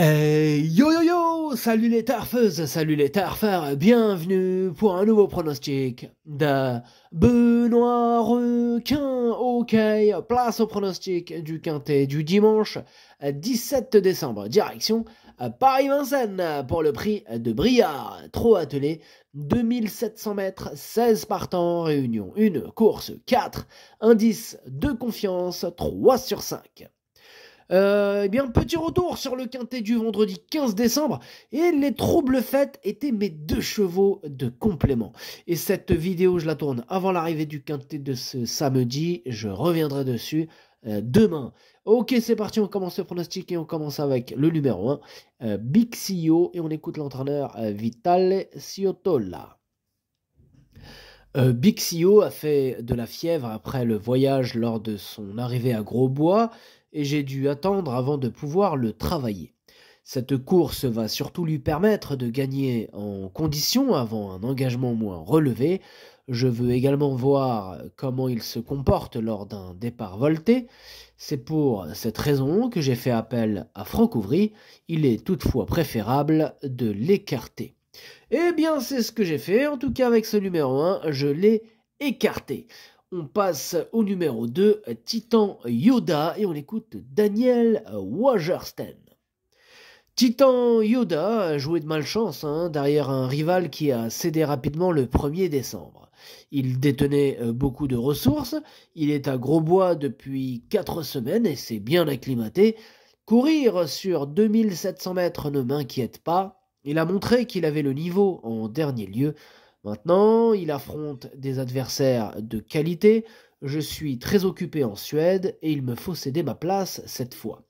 Hey, euh, yo yo yo, salut les tarfeuses, salut les tarfeurs, bienvenue pour un nouveau pronostic de Benoît Requin. Ok, place au pronostic du quintet du dimanche 17 décembre, direction Paris-Vincennes pour le prix de Briard, trop attelé, 2700 mètres, 16 partants, réunion 1, course 4, indice de confiance 3 sur 5. Euh, eh bien, petit retour sur le quintet du vendredi 15 décembre. Et les troubles faites étaient mes deux chevaux de complément. Et cette vidéo, je la tourne avant l'arrivée du quintet de ce samedi. Je reviendrai dessus euh, demain. Ok, c'est parti, on commence le pronostic et on commence avec le numéro 1, euh, Bixio e Et on écoute l'entraîneur Vital Ciotola. Euh, Bixio e a fait de la fièvre après le voyage lors de son arrivée à Grosbois et j'ai dû attendre avant de pouvoir le travailler. Cette course va surtout lui permettre de gagner en condition avant un engagement moins relevé. Je veux également voir comment il se comporte lors d'un départ volté. C'est pour cette raison que j'ai fait appel à Franck Il est toutefois préférable de l'écarter. Eh bien, c'est ce que j'ai fait. En tout cas, avec ce numéro 1, je l'ai écarté. On passe au numéro 2, Titan Yoda, et on écoute Daniel Wagersten. Titan Yoda a joué de malchance hein, derrière un rival qui a cédé rapidement le 1er décembre. Il détenait euh, beaucoup de ressources, il est à gros bois depuis 4 semaines et s'est bien acclimaté. Courir sur 2700 mètres ne m'inquiète pas, il a montré qu'il avait le niveau en dernier lieu. Maintenant, il affronte des adversaires de qualité. Je suis très occupé en Suède et il me faut céder ma place cette fois.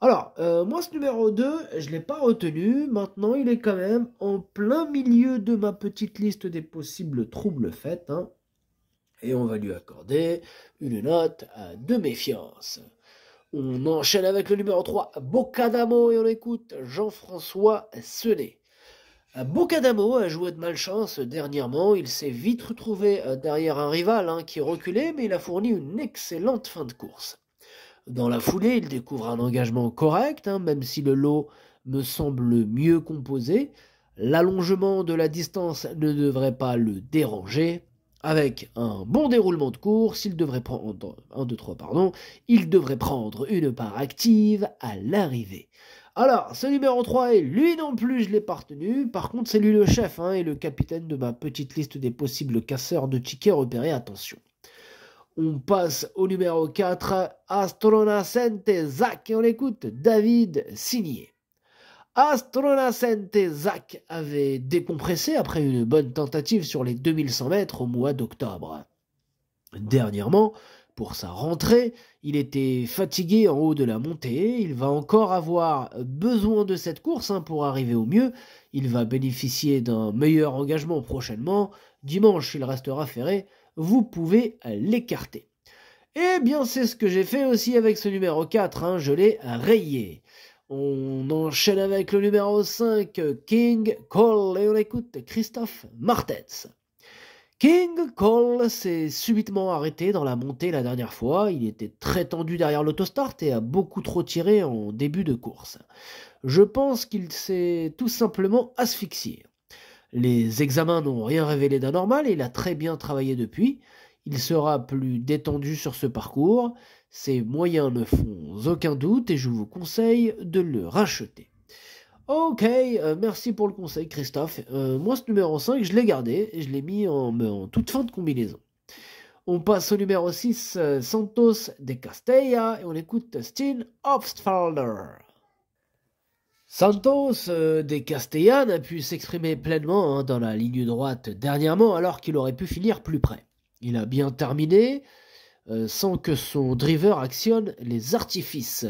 Alors, euh, moi, ce numéro 2, je ne l'ai pas retenu. Maintenant, il est quand même en plein milieu de ma petite liste des possibles troubles faits. Hein. et on va lui accorder une note euh, de méfiance. On enchaîne avec le numéro 3, Bocadamo, et on écoute Jean-François Senet. Bocadamo a joué de malchance dernièrement, il s'est vite retrouvé euh, derrière un rival hein, qui reculait, mais il a fourni une excellente fin de course. Dans la foulée, il découvre un engagement correct, hein, même si le lot me semble mieux composé. L'allongement de la distance ne devrait pas le déranger avec un bon déroulement de course, il devrait prendre, 1, 2, 3, pardon, il devrait prendre une part active à l'arrivée. Alors, ce numéro 3, lui non plus, je l'ai pas retenu. Par contre, c'est lui le chef hein, et le capitaine de ma petite liste des possibles casseurs de tickets repérés. Attention. On passe au numéro 4, Astronacente Zach, et on écoute David Signé. Astrona Zach avait décompressé après une bonne tentative sur les 2100 mètres au mois d'octobre. Dernièrement, pour sa rentrée, il était fatigué en haut de la montée, il va encore avoir besoin de cette course hein, pour arriver au mieux, il va bénéficier d'un meilleur engagement prochainement, dimanche il restera ferré, vous pouvez l'écarter. Eh bien c'est ce que j'ai fait aussi avec ce numéro 4, hein. je l'ai rayé. On enchaîne avec le numéro 5, King Cole, et on écoute Christophe Martens. King Cole s'est subitement arrêté dans la montée la dernière fois, il était très tendu derrière l'autostart et a beaucoup trop tiré en début de course. Je pense qu'il s'est tout simplement asphyxié. Les examens n'ont rien révélé d'anormal et il a très bien travaillé depuis. Il sera plus détendu sur ce parcours. Ces moyens ne font aucun doute et je vous conseille de le racheter. Ok, euh, merci pour le conseil Christophe. Euh, moi ce numéro 5 je l'ai gardé et je l'ai mis en, toute fin de combinaison. On passe au numéro 6, euh, Santos de Castella et on écoute Steen Obstfelder. Santos de Castella n'a pu s'exprimer pleinement hein, dans la ligne droite dernièrement alors qu'il aurait pu finir plus près. Il a bien terminé, euh, sans que son driver actionne les artifices.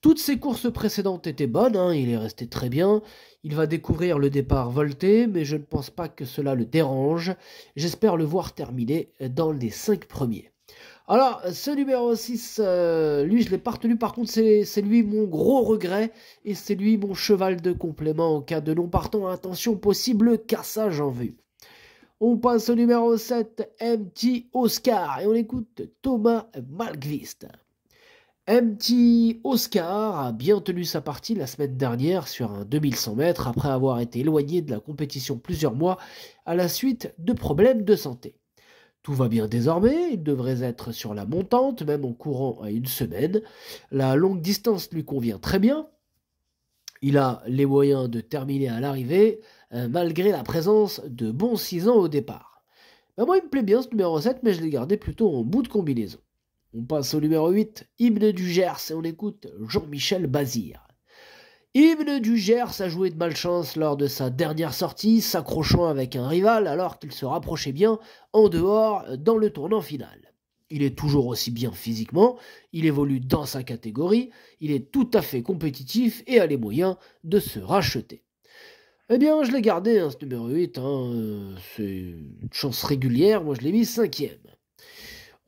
Toutes ses courses précédentes étaient bonnes, hein, il est resté très bien. Il va découvrir le départ volté, mais je ne pense pas que cela le dérange. J'espère le voir terminer dans les 5 premiers. Alors, ce numéro 6, euh, lui, je l'ai pas retenu. Par contre, c'est lui mon gros regret. Et c'est lui mon cheval de complément en cas de non partant. Attention, possible cassage en vue. On passe au numéro 7, MT Oscar, et on écoute Thomas Malkvist. MT Oscar a bien tenu sa partie la semaine dernière sur un 2100 mètres après avoir été éloigné de la compétition plusieurs mois à la suite de problèmes de santé. Tout va bien désormais, il devrait être sur la montante, même en courant à une semaine. La longue distance lui convient très bien. Il a les moyens de terminer à l'arrivée euh, malgré la présence de bons 6 ans au départ. Bah, moi, il me plaît bien ce numéro 7, mais je l'ai gardé plutôt en bout de combinaison. On passe au numéro 8, hymne du Gers, et on écoute Jean-Michel Bazir. Hymne du Gers a joué de malchance lors de sa dernière sortie, s'accrochant avec un rival alors qu'il se rapprochait bien en dehors euh, dans le tournant final. Il est toujours aussi bien physiquement, il évolue dans sa catégorie, il est tout à fait compétitif et a les moyens de se racheter. Eh bien, je l'ai gardé, hein, ce numéro 8. Hein, euh, c'est une chance régulière. Moi, je l'ai mis cinquième.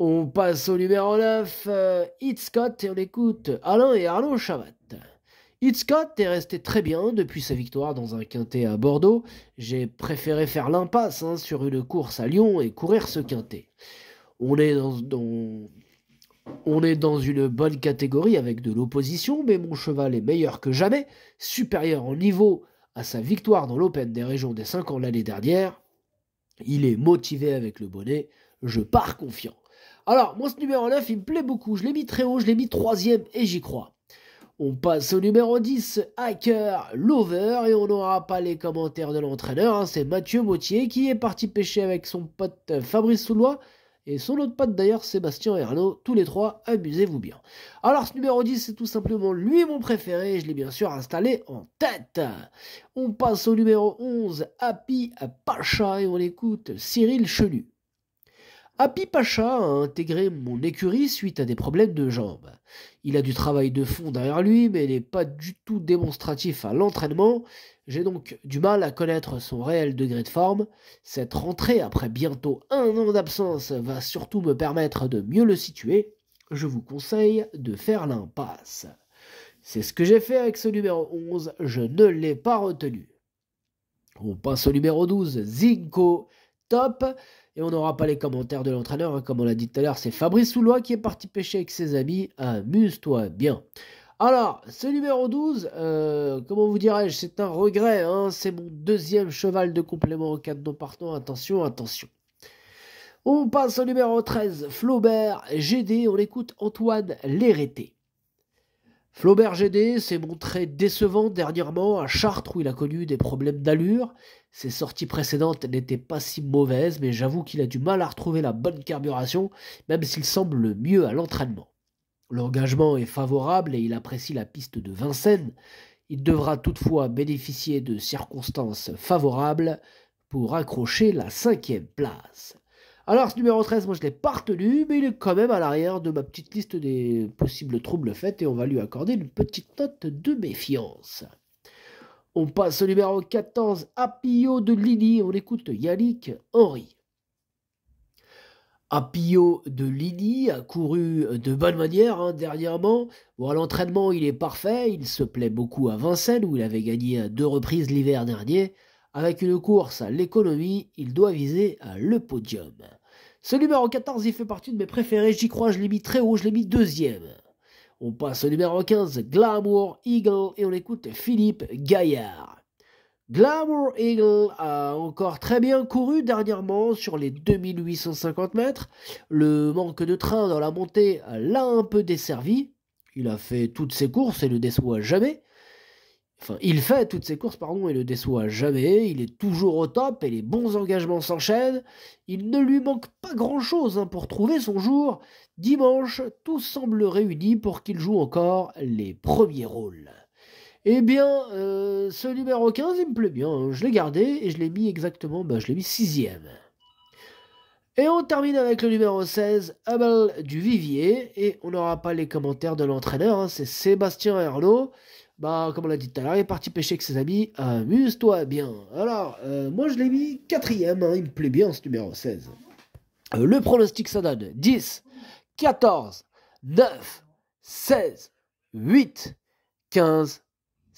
On passe au numéro 9, euh, It's Scott, et on écoute Alain et Arnaud Chabat. It's Scott est resté très bien depuis sa victoire dans un quintet à Bordeaux. J'ai préféré faire l'impasse hein, sur une course à Lyon et courir ce quintet. On est dans, On est dans une bonne catégorie avec de l'opposition, mais mon cheval est meilleur que jamais, supérieur en niveau à sa victoire dans l'Open des régions des 5 ans l'année dernière. Il est motivé avec le bonnet, je pars confiant. Alors, moi ce numéro 9, il me plaît beaucoup, je l'ai mis très haut, je l'ai mis troisième et j'y crois. On passe au numéro 10, Hacker Lover, et on n'aura pas les commentaires de l'entraîneur, hein. c'est Mathieu Mautier qui est parti pêcher avec son pote Fabrice Soulois et son autre patte d'ailleurs, Sébastien et tous les trois, amusez-vous bien. Alors ce numéro 10, c'est tout simplement lui mon préféré, je l'ai bien sûr installé en tête. On passe au numéro 11, Happy Pacha, et on écoute Cyril Chenu. Happy Pacha a intégré mon écurie suite à des problèmes de jambes. Il a du travail de fond derrière lui, mais il n'est pas du tout démonstratif à l'entraînement j'ai donc du mal à connaître son réel degré de forme. Cette rentrée, après bientôt un an d'absence, va surtout me permettre de mieux le situer. Je vous conseille de faire l'impasse. C'est ce que j'ai fait avec ce numéro 11, je ne l'ai pas retenu. On passe au numéro 12, Zinko, top. Et on n'aura pas les commentaires de l'entraîneur, hein. comme on l'a dit tout à l'heure, c'est Fabrice Soulois qui est parti pêcher avec ses amis. Amuse-toi bien. Alors, ce numéro 12, euh, comment vous dirais-je, c'est un regret. Hein. c'est mon deuxième cheval de complément en cas de non-partant. Attention, attention. On passe au numéro 13, Flaubert GD. On écoute Antoine Léreté. Flaubert GD s'est montré décevant dernièrement à Chartres où il a connu des problèmes d'allure. Ses sorties précédentes n'étaient pas si mauvaises, mais j'avoue qu'il a du mal à retrouver la bonne carburation, même s'il semble mieux à l'entraînement. L'engagement est favorable et il apprécie la piste de Vincennes. Il devra toutefois bénéficier de circonstances favorables pour accrocher la cinquième place. Alors ce numéro 13, moi je l'ai pas retenu, mais il est quand même à l'arrière de ma petite liste des possibles troubles faits et on va lui accorder une petite note de méfiance. On passe au numéro 14, Apio de Lily, on écoute Yannick Henry. Apio de Lini a couru euh, de bonne manière hein, dernièrement. à l'entraînement, il est parfait. Il se plaît beaucoup à Vincennes, où il avait gagné à deux reprises l'hiver dernier. Avec une course à l'économie, il doit viser euh, le podium. Ce numéro 14, il fait partie de mes préférés. J'y crois, je l'ai mis très haut, je l'ai mis deuxième. On passe au numéro 15, Glamour Eagle, et on écoute Philippe Gaillard. Glamour Eagle a encore très bien couru dernièrement sur les 2850 mètres. Le manque de train dans la montée l'a un peu desservi. Il a fait toutes ses courses et le déçoit jamais. Enfin, il fait toutes ses courses, pardon, et le déçoit jamais. Il est toujours au top et les bons engagements s'enchaînent. Il ne lui manque pas grand-chose hein, pour trouver son jour. Dimanche, tout semble réuni pour qu'il joue encore les premiers rôles. Eh bien, euh, ce numéro 15, il me plaît bien. Hein. Je l'ai gardé et je l'ai mis exactement, bah, je l'ai mis sixième. Et on termine avec le numéro 16, Abel du Vivier. Et on n'aura pas les commentaires de l'entraîneur, hein, c'est Sébastien Herlot Bah, comme on l'a dit tout à l'heure, il est parti pêcher avec ses amis. Amuse-toi bien. Alors, euh, moi je l'ai mis quatrième, hein. il me plaît bien ce numéro 16. Euh, le pronostic ça donne 10, 14, 9, 16, 8, 15,